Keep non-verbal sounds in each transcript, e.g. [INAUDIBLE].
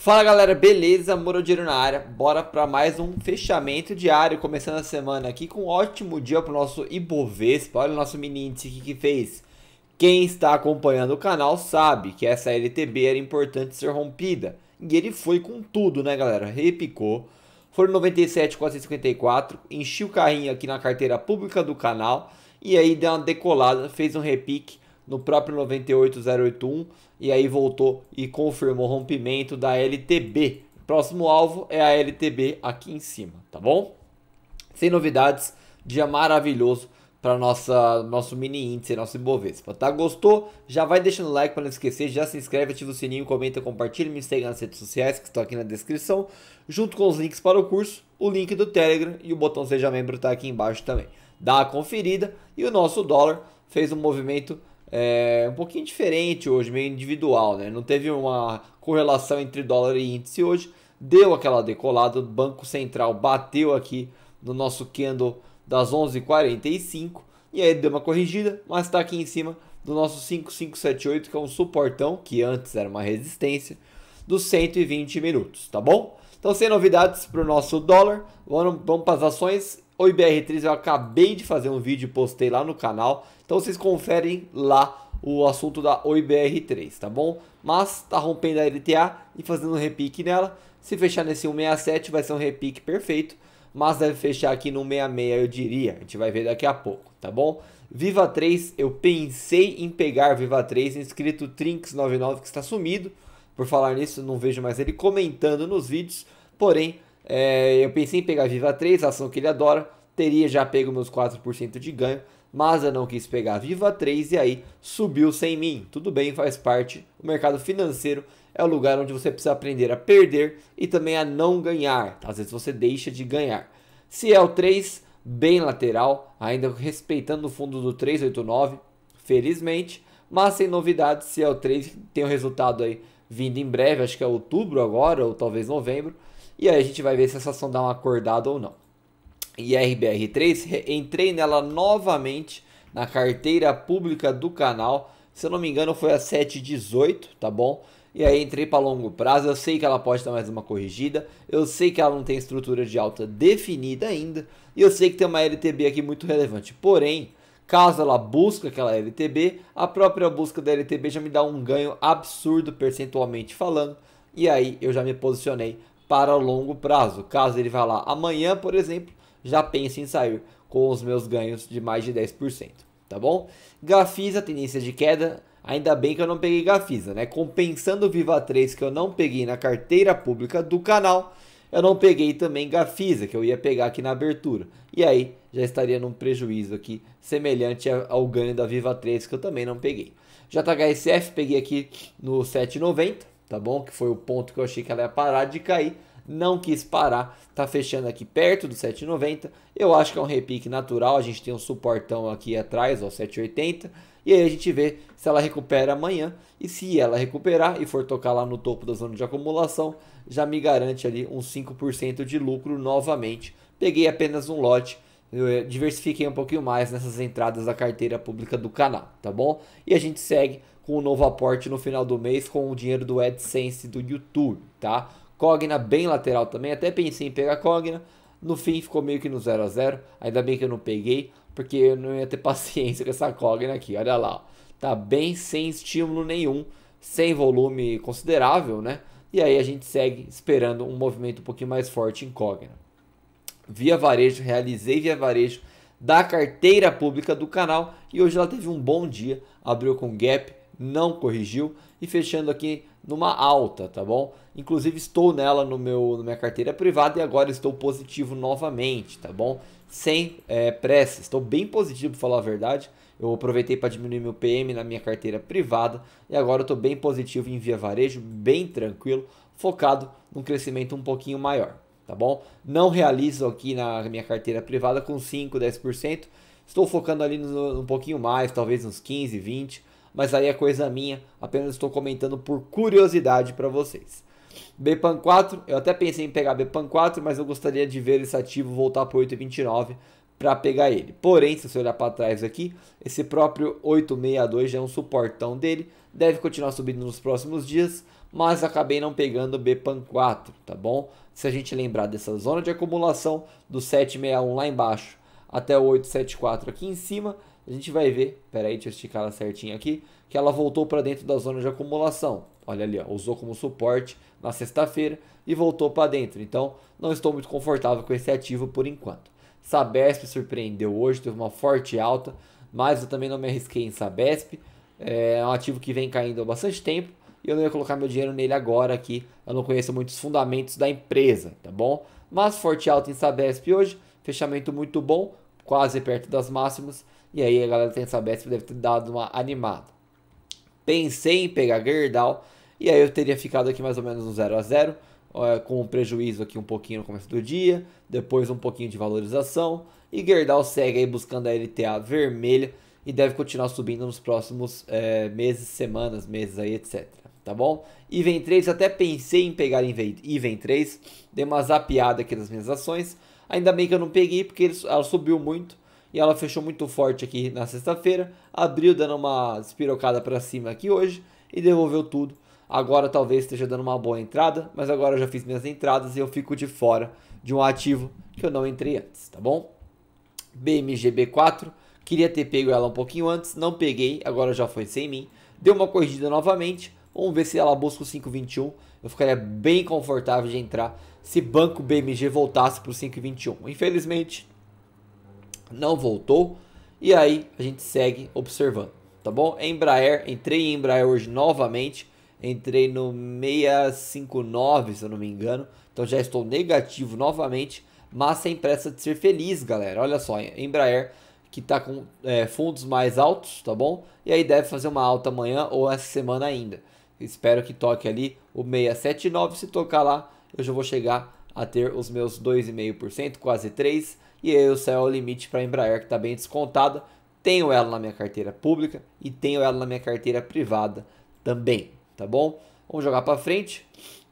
Fala galera, beleza? Morodiero na área. Bora para mais um fechamento diário, começando a semana aqui com um ótimo dia pro nosso Ibovespa. Olha o nosso mini índice que fez. Quem está acompanhando o canal sabe que essa LTB era importante ser rompida. E ele foi com tudo, né galera? Repicou. Foram 97,454, enchi o carrinho aqui na carteira pública do canal e aí deu uma decolada, fez um repique no próprio 98081 e aí voltou e confirmou o rompimento da LTB. Próximo alvo é a LTB aqui em cima, tá bom? Sem novidades, dia maravilhoso para nossa nosso mini índice, nosso Ibovespa, tá? Gostou? Já vai deixando like para não esquecer, já se inscreve, ativa o sininho, comenta, compartilha, me segue nas redes sociais que estão aqui na descrição, junto com os links para o curso, o link do Telegram e o botão seja membro está aqui embaixo também. Dá a conferida e o nosso dólar fez um movimento é, um pouquinho diferente hoje, meio individual, né? Não teve uma correlação entre dólar e índice hoje, deu aquela decolada, o Banco Central bateu aqui no nosso candle das 11:45 e aí deu uma corrigida, mas está aqui em cima do nosso 5578, que é um suportão, que antes era uma resistência, dos 120 minutos, tá bom? Então, sem novidades para o nosso dólar, vamos, vamos para as ações Oi BR3, eu acabei de fazer um vídeo e postei lá no canal, então vocês conferem lá o assunto da Oi BR3, tá bom? Mas tá rompendo a LTA e fazendo um repique nela, se fechar nesse 167 vai ser um repique perfeito, mas deve fechar aqui no 66 eu diria, a gente vai ver daqui a pouco, tá bom? Viva 3, eu pensei em pegar Viva 3, inscrito Trinks99 que está sumido, por falar nisso não vejo mais ele comentando nos vídeos, porém é, eu pensei em pegar Viva 3, ação que ele adora, teria já pego meus 4% de ganho, mas eu não quis pegar Viva 3 e aí subiu sem mim. Tudo bem, faz parte. O mercado financeiro é o lugar onde você precisa aprender a perder e também a não ganhar. Às vezes você deixa de ganhar. Se é o 3, bem lateral, ainda respeitando o fundo do 389, felizmente, mas sem novidades. Se é o 3, tem o resultado aí vindo em breve, acho que é outubro agora ou talvez novembro. E aí a gente vai ver se essa ação dá uma acordada ou não. E RBR3, entrei nela novamente na carteira pública do canal. Se eu não me engano, foi a 718, tá bom? E aí entrei para longo prazo. Eu sei que ela pode dar mais uma corrigida. Eu sei que ela não tem estrutura de alta definida ainda. E eu sei que tem uma LTB aqui muito relevante. Porém, Caso ela busque aquela LTB, a própria busca da LTB já me dá um ganho absurdo percentualmente falando. E aí eu já me posicionei para longo prazo. Caso ele vá lá amanhã, por exemplo, já pense em sair com os meus ganhos de mais de 10%, tá bom? Gafisa, tendência de queda, ainda bem que eu não peguei Gafisa, né? Compensando o Viva 3 que eu não peguei na carteira pública do canal, eu não peguei também Gafisa, que eu ia pegar aqui na abertura. E aí já estaria num prejuízo aqui semelhante ao ganho da Viva 3 que eu também não peguei. JHSF peguei aqui no 7,90 tá bom? Que foi o ponto que eu achei que ela ia parar de cair. Não quis parar, tá fechando aqui perto do 7,90. Eu acho que é um repique natural. A gente tem um suportão aqui atrás, ó, 7,80. E aí a gente vê se ela recupera amanhã. E se ela recuperar e for tocar lá no topo da zona de acumulação, já me garante ali uns 5% de lucro novamente. Peguei apenas um lote. Eu eh, diversifiquei um pouquinho mais nessas entradas da carteira pública do canal, tá bom? E a gente segue com o novo aporte no final do mês com o dinheiro do AdSense do YouTube, tá? Cogna bem lateral também, até pensei em pegar Cogna, no fim ficou meio que no 0 a 0 ainda bem que eu não peguei, porque eu não ia ter [LAUGHS] paciência com essa Cogna aqui, olha lá, ó. tá bem sem estímulo nenhum, sem volume considerável, né? E aí a gente segue esperando um movimento um pouquinho mais forte em Cogna. Via Varejo, realizei Via Varejo da carteira pública do canal e hoje ela teve um bom dia, abriu com gap não corrigiu e fechando aqui numa alta, tá bom? Inclusive estou nela no meu na minha carteira privada e agora estou positivo novamente, tá bom? Sem é, pressa, estou bem positivo para falar a verdade. Eu aproveitei para diminuir meu PM na minha carteira privada e agora estou bem positivo em via varejo, bem tranquilo, focado num crescimento um pouquinho maior, tá bom? Não realizo aqui na minha carteira privada com 5, 10%. Estou focando ali no, um pouquinho mais, talvez uns 15, 20 mas aí é coisa minha, apenas estou comentando por curiosidade para vocês. BPAN 4, eu até pensei em pegar BPAN 4, mas eu gostaria de ver esse ativo voltar para 8,29 para pegar ele. Porém, se você olhar para trás aqui, esse próprio 862 já é um suportão dele, deve continuar subindo nos próximos dias, mas acabei não pegando o BPAN 4, tá bom? Se a gente lembrar dessa zona de acumulação do 761 lá embaixo até o 874 aqui em cima, a gente vai ver, peraí, deixa eu esticar ela certinho aqui, que ela voltou para dentro da zona de acumulação. Olha ali, ó, usou como suporte na sexta-feira e voltou para dentro. Então, não estou muito confortável com esse ativo por enquanto. Sabesp surpreendeu hoje, teve uma forte alta, mas eu também não me arrisquei em Sabesp. É um ativo que vem caindo há bastante tempo e eu não ia colocar meu dinheiro nele agora aqui. Eu não conheço muitos fundamentos da empresa, tá bom? Mas forte alta em Sabesp hoje, fechamento muito bom, quase perto das máximas. E aí a galera tem essa bet deve ter dado uma animada. Pensei em pegar Gerdau. E aí eu teria ficado aqui mais ou menos um 0 a 0 com um prejuízo aqui um pouquinho no começo do dia, depois um pouquinho de valorização. E Gerdau segue aí buscando a LTA vermelha e deve continuar subindo nos próximos é, meses, semanas, meses aí, etc. Tá bom? e vem 3, até pensei em pegar vem 3, dei uma zapiada aqui nas minhas ações. Ainda bem que eu não peguei porque ela subiu muito e ela fechou muito forte aqui na sexta-feira, abriu dando uma espirocada para cima aqui hoje e devolveu tudo. Agora talvez esteja dando uma boa entrada, mas agora eu já fiz minhas entradas e eu fico de fora de um ativo que eu não entrei antes, tá bom? BMGB4, queria ter pego ela um pouquinho antes, não peguei, agora já foi sem mim. Deu uma corrigida novamente, vamos ver se ela busca o 521. Eu ficaria bem confortável de entrar se banco BMG voltasse para o 521. Infelizmente, não voltou. E aí a gente segue observando, tá bom? Embraer, entrei em Embraer hoje novamente. Entrei no 659, se eu não me engano. Então já estou negativo novamente. Mas sem pressa de ser feliz, galera. Olha só, Embraer que está com é, fundos mais altos, tá bom? E aí deve fazer uma alta amanhã ou essa semana ainda. Espero que toque ali o 679. Se tocar lá, eu já vou chegar a ter os meus 2,5%, quase 3%, e aí o céu é o limite para a Embraer, que está bem descontada. Tenho ela na minha carteira pública e tenho ela na minha carteira privada também, tá bom? Vamos jogar para frente.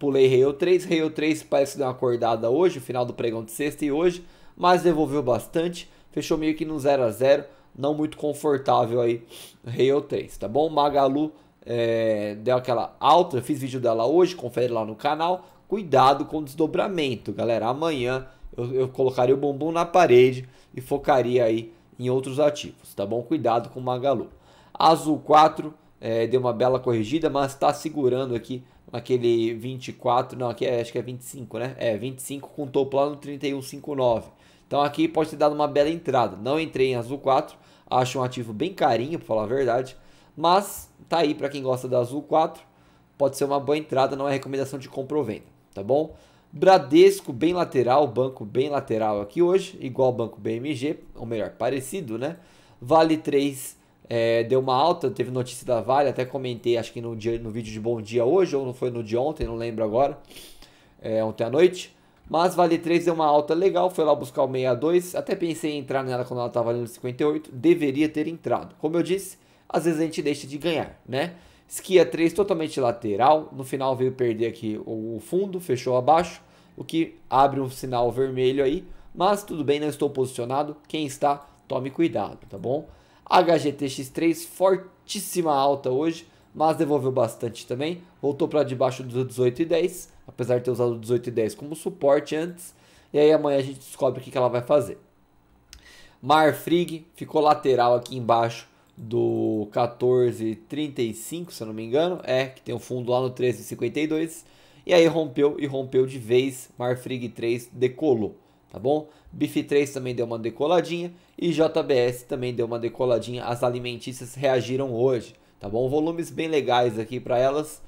Pulei Rail 3, Rail 3 parece que deu uma acordada hoje, final do pregão de sexta e hoje, mas devolveu bastante, fechou meio que no 0 a 0 não muito confortável aí, Rail 3, tá bom? Magalu é, deu aquela alta, fiz vídeo dela hoje, confere lá no canal. Cuidado com o desdobramento, galera. Amanhã eu, eu colocaria o bumbum na parede e focaria aí em outros ativos, tá bom? Cuidado com o Magalu. Azul 4 é, deu uma bela corrigida, mas está segurando aqui naquele 24, não, aqui é, acho que é 25, né? É, 25 com topo lá no 31,59. Então aqui pode ter dado uma bela entrada. Não entrei em Azul 4, acho um ativo bem carinho, para falar a verdade. Mas tá aí para quem gosta da Azul 4, pode ser uma boa entrada, não é recomendação de compra ou venda tá bom? Bradesco bem lateral, banco bem lateral aqui hoje, igual banco BMG, ou melhor, parecido, né? Vale 3 é, deu uma alta, teve notícia da Vale, até comentei, acho que no, dia, no vídeo de Bom Dia hoje, ou não foi no de ontem, não lembro agora, é, ontem à noite. Mas Vale 3 deu uma alta legal, foi lá buscar o 62, até pensei em entrar nela quando ela estava valendo 58, deveria ter entrado. Como eu disse, às vezes a gente deixa de ganhar, né? É Skia 3 totalmente lateral. No final veio perder aqui o fundo, fechou abaixo, o que abre um sinal vermelho aí. Mas tudo bem, não estou posicionado. Quem está, tome cuidado, tá bom? HGTX3, fortíssima alta hoje, mas devolveu bastante também. Voltou para debaixo dos 18,10, apesar de ter usado 18,10 como suporte antes. E aí amanhã a gente descobre o que, que ela vai fazer. Marfrig ficou lateral aqui embaixo do 1435, se eu não me engano, é, que tem um fundo lá no 1352. E aí rompeu e rompeu de vez, Marfrig 3 decolou, tá bom? BIF 3 também deu uma decoladinha e JBS também deu uma decoladinha. As alimentícias reagiram hoje, tá bom? Volumes bem legais aqui para elas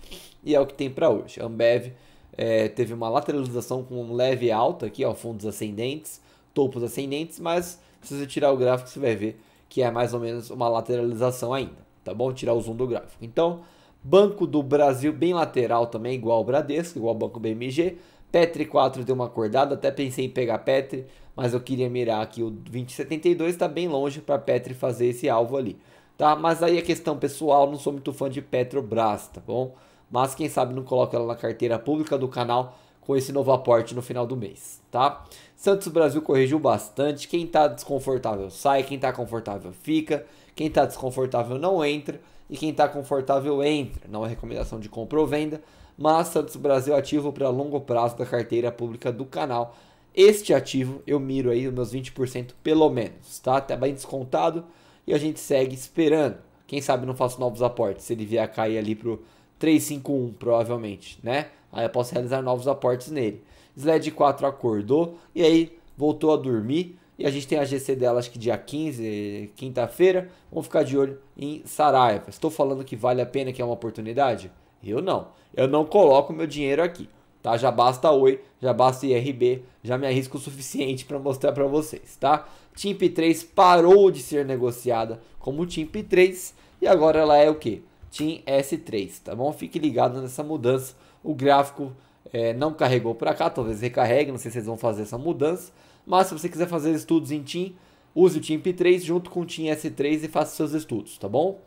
e é o que tem para hoje. Ambev é, teve uma lateralização com um leve alta aqui, ó, fundos ascendentes, topos ascendentes, mas se você tirar o gráfico você vai ver que é mais ou menos uma lateralização ainda, tá bom? Tirar o zoom do gráfico. Então, Banco do Brasil bem lateral também, igual o Bradesco, igual o Banco BMG. Petri 4 deu uma acordada, até pensei em pegar Petri, mas eu queria mirar aqui o 2072, está bem longe para Petri fazer esse alvo ali, tá? Mas aí a questão pessoal, não sou muito fã de Petrobras, tá bom? Mas quem sabe não coloca ela na carteira pública do canal com esse novo aporte no final do mês, tá? Santos Brasil corrigiu bastante. Quem tá desconfortável sai, quem tá confortável fica, quem tá desconfortável não entra e quem tá confortável entra. Não é recomendação de compra ou venda, mas Santos Brasil ativo para longo prazo da carteira pública do canal. Este ativo eu miro aí os meus 20% pelo menos, tá? Tá bem descontado e a gente segue esperando. Quem sabe não faço novos aportes se ele vier a cair ali pro 351, provavelmente, né? Aí eu posso realizar novos aportes nele. SLED 4 acordou e aí voltou a dormir. E a gente tem a GC dela, acho que dia 15, quinta-feira. Vamos ficar de olho em Saraiva. Estou falando que vale a pena, que é uma oportunidade? Eu não. Eu não coloco meu dinheiro aqui. Tá? Já basta Oi, já basta IRB, já me arrisco o suficiente para mostrar para vocês, tá? Timp 3 parou de ser negociada como Timp 3 e agora ela é o quê? Team S3, tá bom? Fique ligado nessa mudança. O gráfico é, não carregou para cá, talvez recarregue, não sei se vocês vão fazer essa mudança. Mas se você quiser fazer estudos em Team, use o Team P3 junto com o Team S3 e faça seus estudos, tá bom?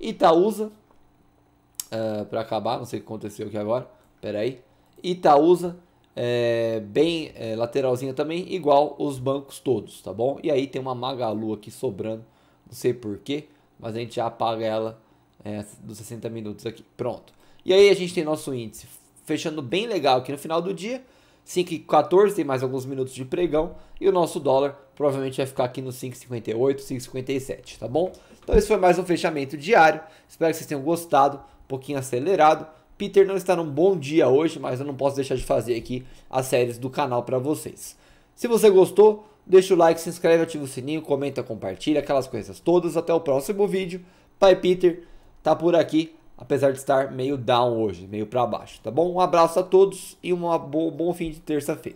Itaúsa, uh, é, para acabar, não sei o que aconteceu aqui agora, peraí. Itaúsa, é, bem é, lateralzinha também, igual os bancos todos, tá bom? E aí tem uma Magalu aqui sobrando, não sei porquê, mas a gente já apaga ela é, dos 60 minutos aqui. Pronto. E aí a gente tem nosso índice fechando bem legal aqui no final do dia. 5,14 tem mais alguns minutos de pregão e o nosso dólar provavelmente vai ficar aqui no 5,58, 5,57, tá bom? Então esse foi mais um fechamento diário. Espero que vocês tenham gostado, um pouquinho acelerado. Peter não está num bom dia hoje, mas eu não posso deixar de fazer aqui as séries do canal para vocês. Se você gostou, deixa o like, se inscreve, ativa o sininho, comenta, compartilha, aquelas coisas todas. Até o próximo vídeo. pai Peter tá por aqui, apesar de estar meio down hoje, meio para baixo, tá bom? Um abraço a todos e um bom fim de terça-feira.